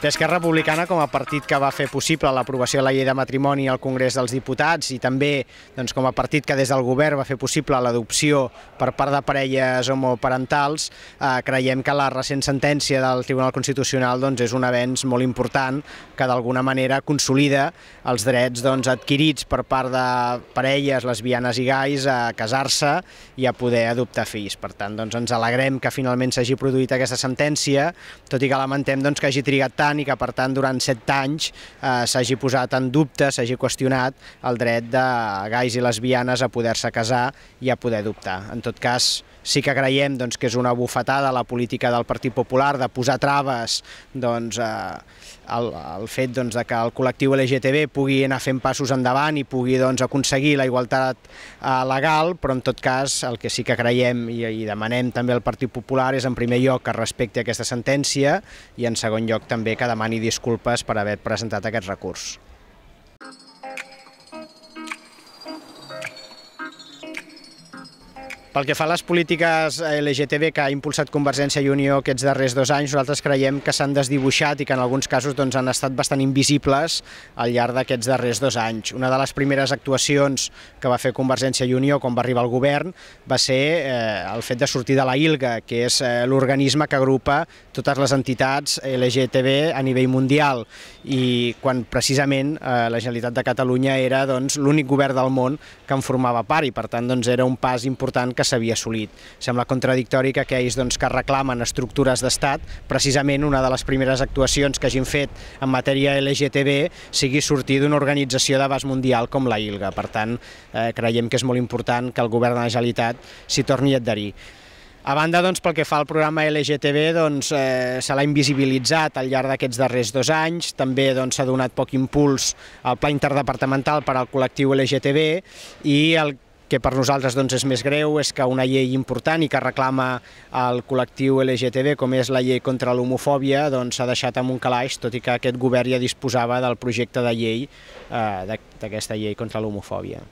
d'Esquerra Republicana com a partit que va fer possible l'aprovació de la llei de matrimoni al Congrés dels Diputats i també doncs, com a partit que des del govern va fer possible l'adopció per part de parelles homoparentals, eh, creiem que la recent sentència del Tribunal Constitucional doncs, és un avenç molt important que d'alguna manera consolida els drets doncs, adquirits per part de parelles lesbianes i gais a casar-se i a poder adoptar fills. Per tant, doncs, ens alegrem que finalment s'hagi produït aquesta sentència, tot i que lamentem doncs, que hagi trigat tant important i que, per tant, durant set anys eh, s'hagi posat en dubte, s'hagi qüestionat el dret de gais i lesbianes a poder-se casar i a poder dubtar. En tot cas, sí que creiem doncs, que és una bufetada la política del Partit Popular de posar traves doncs, eh, el, el fet doncs, de que el col·lectiu LGTB pugui anar fent passos endavant i pugui doncs, aconseguir la igualtat eh, legal, però en tot cas el que sí que creiem i, i demanem també al Partit Popular és en primer lloc que respecti aquesta sentència i en segon lloc també que demani disculpes per haver presentat aquest recurs. Pel que fa a les polítiques LGTB que ha impulsat Convergència i Unió aquests darrers dos anys, nosaltres creiem que s'han desdibuixat i que en alguns casos doncs, han estat bastant invisibles al llarg d'aquests darrers dos anys. Una de les primeres actuacions que va fer Convergència i Unió quan va arribar al govern va ser eh, el fet de sortir de la ILGA, que és eh, l'organisme que agrupa totes les entitats LGTB a nivell mundial i quan precisament eh, la Generalitat de Catalunya era doncs, l'únic govern del món que en formava part i per tant doncs, era un pas important que s'havia assolit. Sembla contradictori que aquells doncs, que reclamen estructures d'estat, precisament una de les primeres actuacions que hagin fet en matèria LGTB sigui sortir d'una organització d'abast mundial com la ILGA. Per tant, eh, creiem que és molt important que el govern de la Generalitat s'hi torni a adherir. A banda, doncs, pel que fa al programa LGTB, doncs, eh, se l'ha invisibilitzat al llarg d'aquests darrers dos anys, també doncs, s'ha doncs, donat poc impuls al pla interdepartamental per al col·lectiu LGTB i el que per nosaltres doncs, és més greu és que una llei important i que reclama el col·lectiu LGTB, com és la llei contra l'homofòbia, doncs, s'ha doncs, deixat amb un calaix, tot i que aquest govern ja disposava del projecte de llei, eh, d'aquesta llei contra l'homofòbia.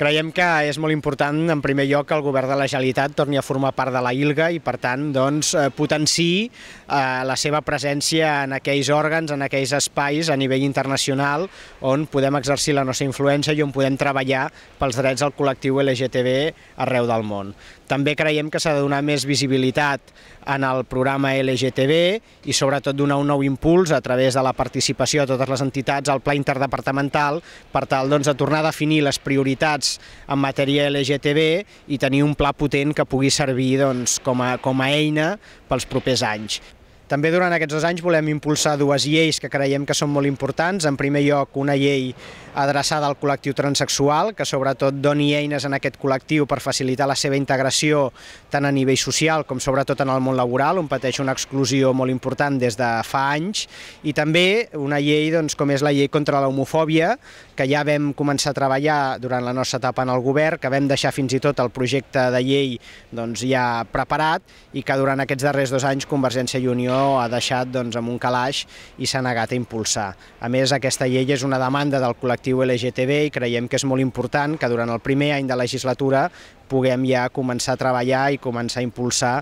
Creiem que és molt important, en primer lloc, que el govern de la Generalitat torni a formar part de la ILGA i, per tant, doncs, eh, potenciï eh, la seva presència en aquells òrgans, en aquells espais a nivell internacional on podem exercir la nostra influència i on podem treballar pels drets del col·lectiu LGTB arreu del món. També creiem que s'ha de donar més visibilitat en el programa LGTB i sobretot donar un nou impuls a través de la participació de totes les entitats al pla interdepartamental per tal doncs, de tornar a definir les prioritats més en matèria LGTB i tenir un pla potent que pugui servir doncs, com, a, com a eina pels propers anys. També durant aquests dos anys volem impulsar dues lleis que creiem que són molt importants. En primer lloc, una llei adreçada al col·lectiu transexual, que sobretot doni eines en aquest col·lectiu per facilitar la seva integració tant a nivell social com sobretot en el món laboral, on pateix una exclusió molt important des de fa anys, i també una llei doncs, com és la llei contra l'homofòbia, que ja vam començar a treballar durant la nostra etapa en el govern, que vam deixar fins i tot el projecte de llei doncs, ja preparat i que durant aquests darrers dos anys Convergència i Unió ha deixat doncs, amb un calaix i s'ha negat a impulsar. A més, aquesta llei és una demanda del col·lectiu LGTB i creiem que és molt important que durant el primer any de legislatura puguem ja començar a treballar i començar a impulsar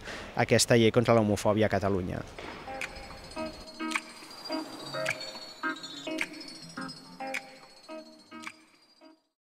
aquesta llei contra l'homofòbia a Catalunya.